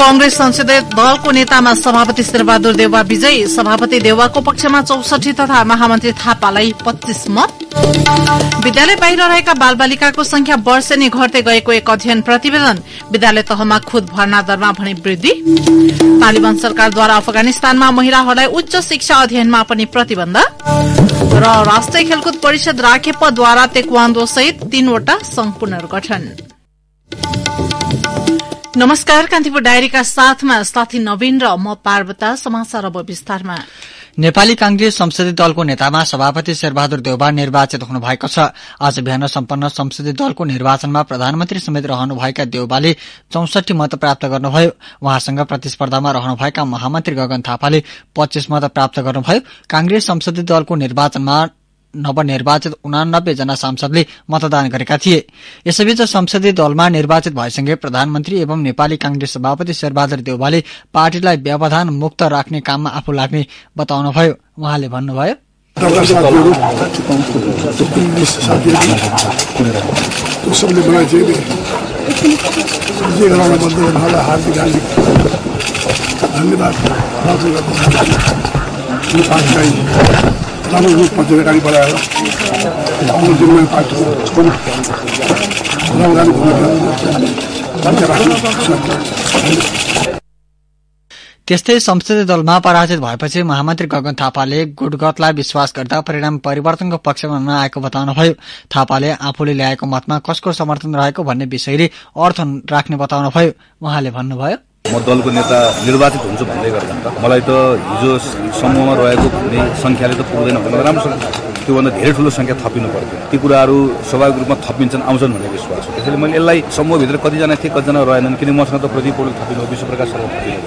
कंग्रेस संसदीय दलको नेतामा सभापति शेरबहादुर देववा विजयी सभापति देउवाको पक्षमा चौसठी तथा महामन्त्री थापालाई पच्चीस मत विद्यालय बाहिर रहेका बालबालिकाको संख्या वर्षेनी घट्दै गएको एक अध्ययन प्रतिवेदन विद्यालय तहमा खुद भर्ना दरमा भने वृद्धि तालिबान सरकारद्वारा अफगानिस्तानमा महिलाहरूलाई उच्च शिक्षा अध्ययनमा पनि प्रतिबन्ध र राष्ट्रिय खेलकुद परिषद राखेपद्वारा तेक्वान्दो सहित तीनवटा संघ पुनर्गठन नमस्कार कान्तिपुर डायरीका साथमा साथी नवीन र म पार्वता समाचार अब विस्तारमा नेपाली कांग्रेस संसदीय दलको नेतामा सभापति शेरबहादुर देउबा निर्वाचित हुनुभएको छ आज बिहान सम्पन्न संसदीय दलको निर्वाचनमा प्रधानमन्त्री समेत रहनुभएका देउबाले चौसठी मत प्राप्त गर्नुभयो उहाँसँग प्रतिस्पर्धामा रहनुभएका महामन्त्री गगन थापाले पच्चीस मत प्राप्त गर्नुभयो कांग्रेस संसदीय दलको निर्वाचनमा नवनिर्वाचित उनानब्बे जना सांसदले मतदान गरेका थिए यसैबीच संसदीय दलमा निर्वाचित भएसँगै प्रधानमन्त्री एवं नेपाली कांग्रेस सभापति शेरबहादुर देउवाले पार्टीलाई व्यवधान मुक्त राख्ने काममा आफू लाग्ने बताउनुभयो उहाँले भन्नुभयो धन्यवाद Dame un de para un Bueno, una gran त्यस्तै संसदीय दलमा पराजित भएपछि महामन्त्री गगन थापाले गुटगतलाई विश्वास गर्दा परिणाम परिवर्तनको पक्षमा नआएको बताउनुभयो थापाले आफूले ल्याएको मतमा कसको समर्थन रहेको भन्ने विषयले अर्थ राख्ने बताउनुभयो उहाँले भन्नुभयो म दलको नेता निर्वाचित हुन्छु भन्दै गर्दा मलाई त हिजो समूहमा रहेको भन्ने सङ्ख्याले त पुग्दैन भनेर राम्रोसँग त्योभन्दा धेरै ठुलो सङ्ख्या थपिनु पर्थ्यो ती कुराहरू स्वाभाविक रूपमा थपिन्छन् आउँछन् भन्ने विश्वास हो त्यसैले मैले यसलाई समूहभित्र कतिजना थिए कतिजना रहेनन् किन मसँग त प्रदीप पौडेल थपिनु विश्व प्रकाशसँग थपिनु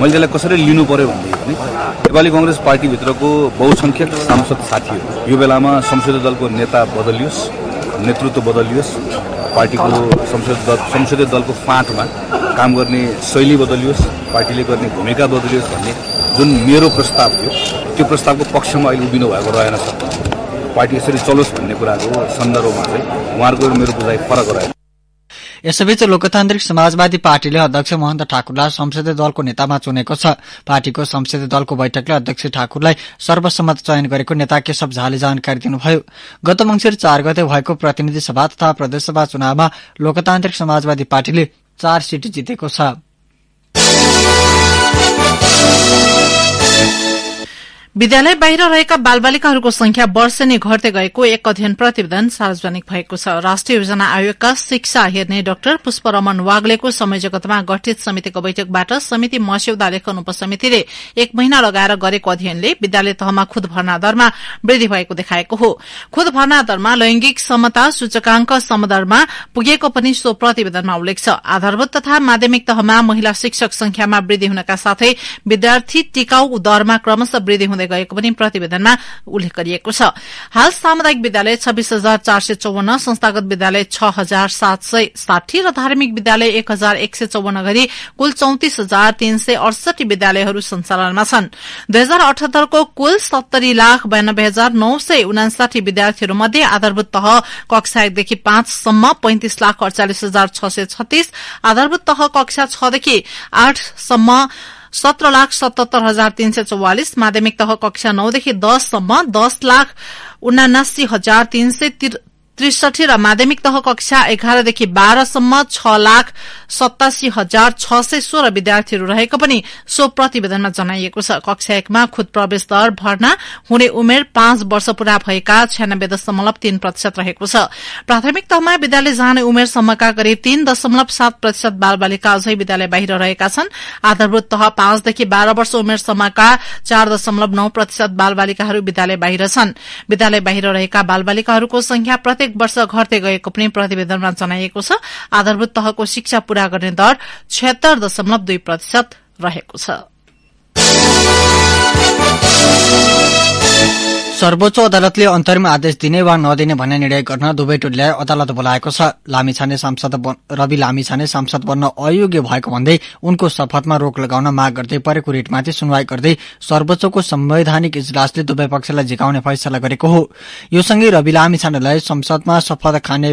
मैले त्यसलाई कसरी लिनु पर्यो भनेदेखि नेपाली कङ्ग्रेस पार्टीभित्रको बहुसङ्ख्यक सांसद साथीहरू यो बेलामा संसदीय दलको नेता बदलियोस् नेतृत्व बदलियोस् पार्टीको संसद संसदीय दलको फाँटमा काम गर्ने शैली बदलियोस् पार्टीले गर्ने भूमिका बदलियोस् भन्ने जुन मेरो प्रस्ताव थियो त्यो प्रस्तावको पक्षमा अहिले उभिनु भएको रहेन सर पार्टी यसरी चलोस् भन्ने कुराको सन्दर्भमा चाहिँ उहाँहरूको मेरो बुझाइ फरक रहेछ यसैबीच लोकतान्त्रिक समाजवादी पार्टीले अध्यक्ष महन्त ठाकुरलाई संसदीय दलको नेतामा चुनेको छ पार्टीको संसदीय दलको बैठकले अध्यक्ष ठाकुरलाई सर्वसम्मत चयन गरेको नेता केशव झाले जानकारी दिनुभयो गत मंगिर चार गते भएको प्रतिनिधि सभा तथा प्रदेशसभा चुनावमा लोकतान्त्रिक समाजवादी पार्टीले चार सीट जितेको छ विद्यालय बाहिर रहेका बालबालिकाहरूको संख्या वर्षेनी घट्दै गएको एक अध्ययन प्रतिवेदन सार्वजनिक भएको छ राष्ट्रिय योजना आयोगका शिक्षा हेर्ने डाक्टर पुष्परमन वाग्लेको समय जगतमा गठित समितिको बैठकबाट समिति मस्यौदा लेखन उपसमितिले एक महिना लगाएर गरेको अध्ययनले विद्यालय तहमा खुद भर्ना दरमा वृद्धि भएको देखाएको हो खुद भर्ना दरमा लैंगिक समता सूचकांक समदरमा पुगेको पनि सो प्रतिवेदनमा उल्लेख छ आधारभूत तथा माध्यमिक तहमा महिला शिक्षक संख्यामा वृद्धि हुनका साथै विद्यार्थी टिकाउ दरमा क्रमशः वृद्धि हुँदै हुँदै गएको पनि प्रतिवेदनमा उल्लेख गरिएको छ हाल सामुदायिक विद्यालय छब्बीस हजार चार सय चौवन्न संस्थागत विद्यालय छ हजार सात सय साठी र धार्मिक विद्यालय एक हजार एक सय चौवन्न गरी कुल चौतिस हजार तीन सय अडसठी विद्यालयहरू संचालनमा छन् दुई हजार अठहत्तरको कुल सत्तरी लाख बयानब्बे हजार नौ सय उनासाठी विद्यार्थीहरूमध्ये आधारभूत तह कक्षा एकदेखि पाँचसम्म पैंतिस लाख अडचालिस हजार छ सय छत्तीस आधारभूत तह कक्षा छदेखि आठसम्म सत्र लाख सतहत्तर हजार तीन सय चौवालिस माध्यमिक तह कक्षा नौदेखि दससम्म दस लाख उनासी हजार तीन सय त्रिसठी र माध्यमिक तह कक्षा एघारदेखि बाह्रसम्म छ लाख सतासी हजार छ सय सोह्र विद्यार्थीहरू रहेको पनि सो प्रतिवेदनमा जनाइएको छ कक्षा एकमा खुद प्रवेश दर भर्ना हुने उमेर पाँच वर्ष पूरा भएका छ्यानब्बे दशमलव तीन प्रतिशत रहेको छ प्राथमिक तहमा विद्यालय जाने उमेरसम्मका करिब तीन दशमलव सात प्रतिशत बालबालिका अझै विद्यालय बाहिर रहेका छन् आधारभूत तह पाँचदेखि बाह्र वर्ष उमेरसम्मका चार दशमलव नौ प्रतिशत बालबालिकाहरू विद्यालय बाहिर छन् विद्यालय बाहिर रहेका बालबालिकाहरूको संख्या प्रत्येक वर्ष घट्दै गएको पनि प्रतिवेदनमा जनाइएको छ आधारभूत तहको शिक्षा पूरा गर्ने दर छत्तर दशमलव दुई प्रतिशत रहेको छ सर्वोच्च अदालतले अन्तरिम आदेश दिने वा नदिने भन्ने निर्णय गर्न दुवै टोलीलाई अदालत बोलाएको छ लामिछाने सांसद रवि लामिछाने सांसद बन्न अयोग्य भएको भन्दै उनको शपथमा रोक लगाउन माग गर्दै परेको रिटमाथि सुनवाई गर्दै सर्वोच्चको संवैधानिक इजलासले दुवै पक्षलाई झिकाउने फैसला गरेको हो यो सँगै रवि लामिछानेलाई संसदमा शपथ खाने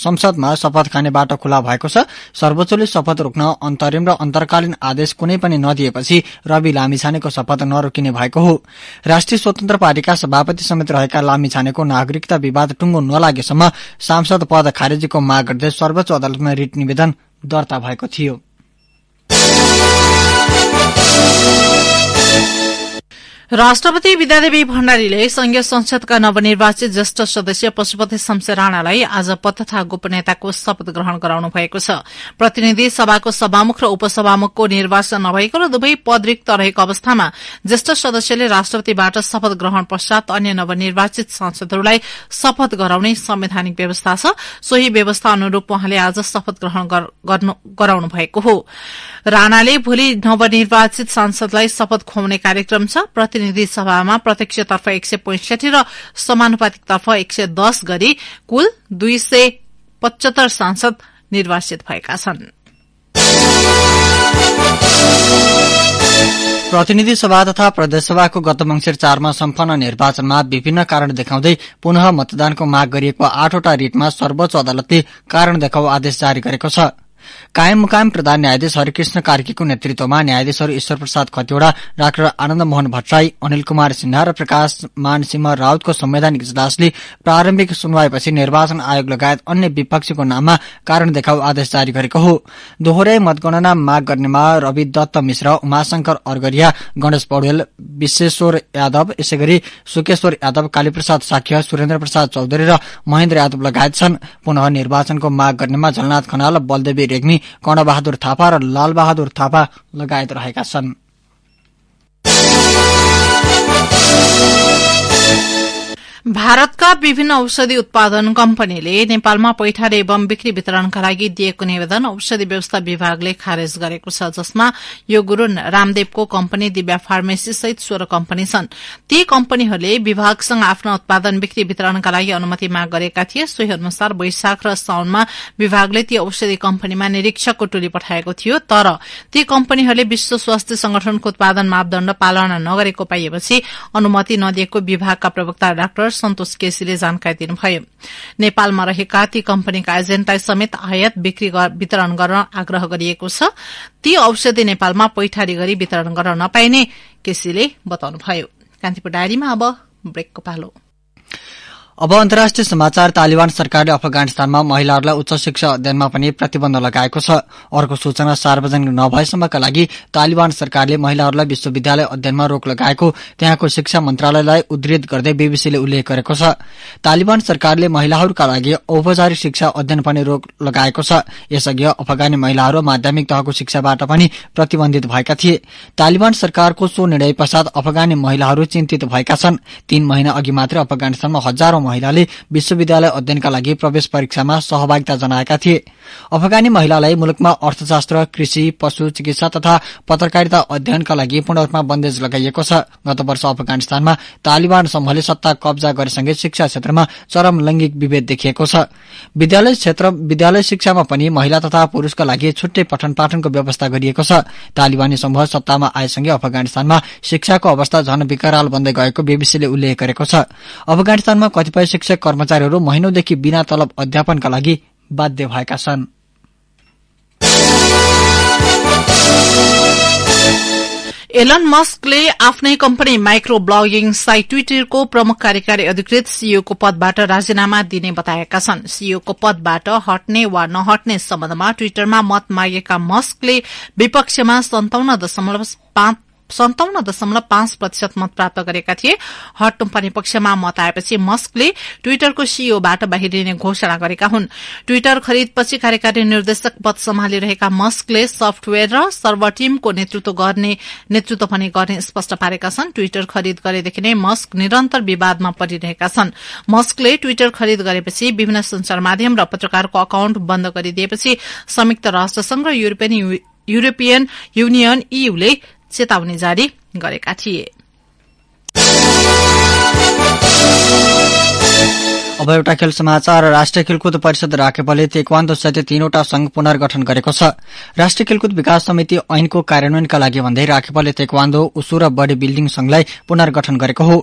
संसदमा शपथ बाटो खुला भएको छ सर्वोच्चले शपथ रोक्न अन्तरिम र अन्तरकालीन आदेश कुनै पनि नदिएपछि रवि लामिछानेको शपथ नरोकिने भएको हो राष्ट्रिय स्वतन्त्र पार्टीका सभापति समेत रहेका लामी छानेको नागरिकता विवाद टुङ्गो नलागेसम्म सांसद पद खारेजीको माग गर्दै सर्वोच्च अदालतमा रिट निवेदन दर्ता भएको थियो राष्ट्रपति विद्यादेवी भण्डारीले संघीय संसदका नवनिर्वाचित ज्येष्ठ सदस्य पशुपति शमशे राणालाई आज पद तथा गोपनीयताको शपथ ग्रहण गराउनु भएको छ प्रतिनिधि सभाको सभामुख र उपसभामुखको निर्वाचन नभएको र दुवै पद रिक्त रहेको अवस्थामा ज्येष्ठ सदस्यले राष्ट्रपतिबाट शपथ ग्रहण पश्चात अन्य नवनिर्वाचित सांसदहरूलाई शपथ गराउने संवैधानिक व्यवस्था छ सोही व्यवस्था अनुरूप उहाँले आज शपथ ग्रहण गराउनु भएको हो राणाले भोलि नवनिर्वाचित सांसदलाई शपथ खुवाउने कार्यक्रम छ प्रतिनिधि सभामा प्रत्यक्षतर्फ एक सय पैंसठी र समानुपातिकतर्फ एक सय दस गरी कुल दुई सय पचहत्तर सांसद निर्वाचित भएका छन् प्रतिनिधि सभा तथा प्रदेशसभाको गत मंगिर चारमा सम्पन्न निर्वाचनमा विभिन्न कारण देखाउँदै पुनः मतदानको माग गरिएको आठवटा रिटमा सर्वोच्च अदालतले कारण देखाउ आदेश जारी गरेको छ कायम मुकायम प्रधान न्यायाधीश हरिकृष्ण कार्कीको नेतृत्वमा न्यायाधीशहरू ईश्वर प्रसाद खतिवड़ा डाक्टर आनन्द मोहन भट्टराई अनिल कुमार सिन्हा र प्रकाश मानसिंह राउतको संवैधानिक इजलासले प्रारम्भिक सुनवाईपछि निर्वाचन आयोग लगायत अन्य विपक्षीको नाममा कारण देखाउ आदेश जारी गरेको हो दोहोरै मतगणना माग गर्नेमा रवि दत्त मिश्र उमाशंकर अर्गरिया गणेश पौडेल विश्वेश्वर यादव यसैगरी सुकेश्वर यादव कालीप्रसाद साख्य सुरेन्द्र प्रसाद चौधरी र महेन्द्र यादव लगायत छन् पुनः निर्वाचनको माग गर्नेमा झलनाथ खनाल बलदेवी रेग्मी कर्णबहादुर थापा र लालबहादुर थापा लगायत रहेका छनृ भारतका विभिन्न औषधि उत्पादन कम्पनीले नेपालमा पैठार एवं बिक्री वितरणका लागि दिएको निवेदन औषधि व्यवस्था विभागले खारेज गरेको छ जसमा यो गुरून रामदेवको कम्पनी दिव्या फार्मेसी सहित सोह्र कम्पनी छन् ती कम्पनीहरूले विभागसँग आफ्नो उत्पादन बिक्री वितरणका लागि अनुमति माग गरेका थिए सोही अनुसार वैशाख र साउनमा विभागले ती औषधि कम्पनीमा निरीक्षकको टोली पठाएको थियो तर ती कम्पनीहरूले विश्व स्वास्थ्य संगठनको उत्पादन मापदण्ड पालना नगरेको पाइएपछि अनुमति नदिएको विभागका प्रवक्ता डाक्टर सन्तोष केसीले जानकारी दिनुभयो नेपालमा रहेका ती कम्पनीका एजेन्टलाई समेत आयात बिक्री वितरण गर्न आग्रह गरिएको छ ती औषधि नेपालमा पैठारी गरी वितरण गर्न नपाइने केसीले बताउनुभयो कान्तिपुर डायरीमा अब ब्रेकको पालो अब अन्तर्राष्ट्रिय समाचार तालिबान सरकारले अफगानिस्तानमा महिलाहरूलाई उच्च शिक्षा अध्ययनमा पनि प्रतिबन्ध लगाएको छ अर्को सूचना सार्वजनिक नभएसम्मका लागि तालिबान सरकारले महिलाहरूलाई विश्वविद्यालय अध्ययनमा रोक लगाएको त्यहाँको शिक्षा मन्त्रालयलाई उद्धित गर्दै बीबीसीले उल्लेख गरेको छ तालिबान सरकारले महिलाहरूका लागि औपचारिक शिक्षा अध्ययन पनि रोक लगाएको छ यसअघि अफगानी महिलाहरू माध्यमिक तहको शिक्षाबाट पनि प्रतिबन्धित भएका थिए तालिबान सरकारको सो निर्णय पश्चात अफगानी महिलाहरू चिन्तित भएका छन् तीन महिना अघि मात्र अफगानिस्तानमा हजारौं महिलाले विश्वविद्यालय अध्ययनका लागि प्रवेश परीक्षामा सहभागिता जनाएका थिए अफगानी महिलालाई मुलुकमा अर्थशास्त्र कृषि पशु चिकित्सा तथा पत्रकारिता अध्ययनका लागि पूर्ण रूपमा बन्देज लगाइएको छ गत वर्ष अफगानिस्तानमा तालिबान समूहले सत्ता कब्जा गरेसँगै शिक्षा क्षेत्रमा चरम लैंगिक विभेद देखिएको छ विद्यालय क्षेत्र विद्यालय शिक्षामा पनि महिला तथा पुरूषका लागि छुट्टै पठन पाठनको व्यवस्था गरिएको छ तालिबानी समूह सत्तामा आएसँगै अफगानिस्तानमा शिक्षाको अवस्था झन विकराल बन्दै गएको बीबीसीले उल्लेख गरेको छ अफगानिस्तानमा कतिपय कतिपय शिक्षक कर्मचारीहरू महिनौदेखि बिना तलब अध्यापनका लागि बाध्य भएका छन् एलन मस्कले आफ्नै कम्पनी माइक्रो ब्लगिङ साइट ट्विटरको प्रमुख कार्यकारी अधिकृत सीईओको पदबाट राजीनामा दिने बताएका छन् सीईओको पदबाट हट्ने वा नहट्ने सम्बन्धमा ट्विटरमा मत मागेका मस्कले विपक्षमा सन्ताउन्न दशमलव पाँच सन्ताउन्न दशमलव पाँच प्रतिशत मत प्राप्त गरेका थिए हट कम्पनी पक्षमा मत आएपछि मस्कले ट्वीटरको सीईओबाट बाहिरिने घोषणा गरेका हुन् ट्वीटर खरिदपछि कार्यकारी निर्देशक पद सम्हालिरहेका मस्कले सफ्टवेयर र सर्व टीमको नेतृत्व गर्ने नेतृत्व पनि गर्ने स्पष्ट पारेका छन् ट्वीटर खरिद गरेदेखि नै मस्क निरन्तर विवादमा परिरहेका छन् मस्कले ट्वीटर खरिद गरेपछि विभिन्न संचार माध्यम र पत्रकारको अकाउन्ट बन्द गरिदिएपछि संयुक्त राष्ट्रसंघ र युरोपियन युनियन ईयूले चेतावनी जारी गरेका थिए अब एउटा खेल समाचार राष्ट्रिय खेलकुद परिषद राखेपले तेक्वान्दो सहित तीनवटा संघ पुनर्गठन गरेको छ राष्ट्रिय खेलकुद विकास समिति ऐनको कार्यान्वयनका लागि भन्दै राखेपले तेक्वान्दो उसु र बडी बिल्डिङ संघलाई पुनर्गठन गरेको हो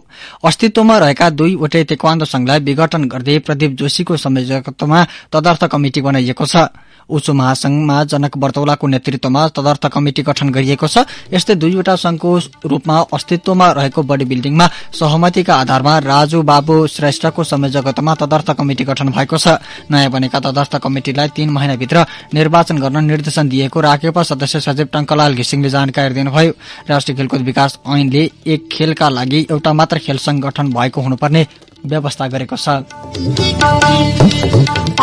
अस्तित्वमा रहेका दुईवटै तेक्वान्दो संघलाई विघटन गर्दै प्रदीप जोशीको संयोजकत्वमा तदर्थ कमिटि बनाइएको छ उच्च महासंघमा जनक बर्तौलाको नेतृत्वमा तदर्थ कमिटि गठन गरिएको छ यस्तै दुईवटा संघको रूपमा अस्तित्वमा रहेको बडी बिल्डिङमा सहमतिका आधारमा राजु बाबु श्रेष्ठको समय जगतमा तदर्थ कमिटि गठन भएको छ नयाँ बनेका तदर्थ कमिटिलाई तीन महिनाभित्र निर्वाचन गर्न निर्देशन दिएको राखेपा सदस्य सचिव टंकलाल घिसिङले जानकारी दिनुभयो राष्ट्रिय खेलकुद विकास ऐनले एक खेलका लागि एउटा मात्र खेल संगठन भएको हुनुपर्ने व्यवस्था गरेको छ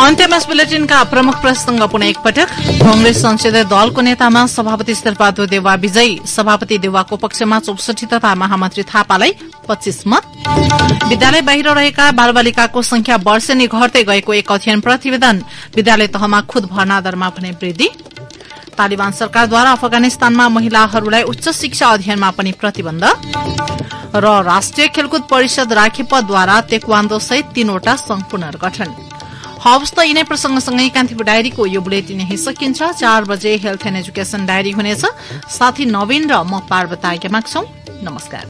कंग्रेस बुलेटिनका प्रमुख को पुनः एकपटक कंग्रेस संसदीय दलको नेतामा सभापति शेर्पादो देवा विजयी सभापति देवाको पक्षमा चौसठी तथा महामंत्री थापालाई पच्चीस मत विद्यालय बाहिर रहेका बालबालिकाको संख्या वर्षेनी घट्दै गएको एक अध्ययन प्रतिवेदन विद्यालय तहमा खुद भर्नादरमा भने वृद्धि तालिबान सरकारद्वारा अफगानिस्तानमा महिलाहरूलाई उच्च शिक्षा अध्ययनमा पनि प्रतिबन्ध र राष्ट्रिय खेलकुद परिषद राखेपद्वारा तेक्वान्दो सहित तीनवटा संघ पुनर्गठन हवस् त यिनै प्रसंगसँगै कान्तिपुर डायरीको यो बुलेटिन यही सकिन्छ चार बजे हेल्थ एण्ड एजुकेशन डायरी हुनेछ साथी नवीन र म पार्वता आज्ञा माग्छौ नमस्कार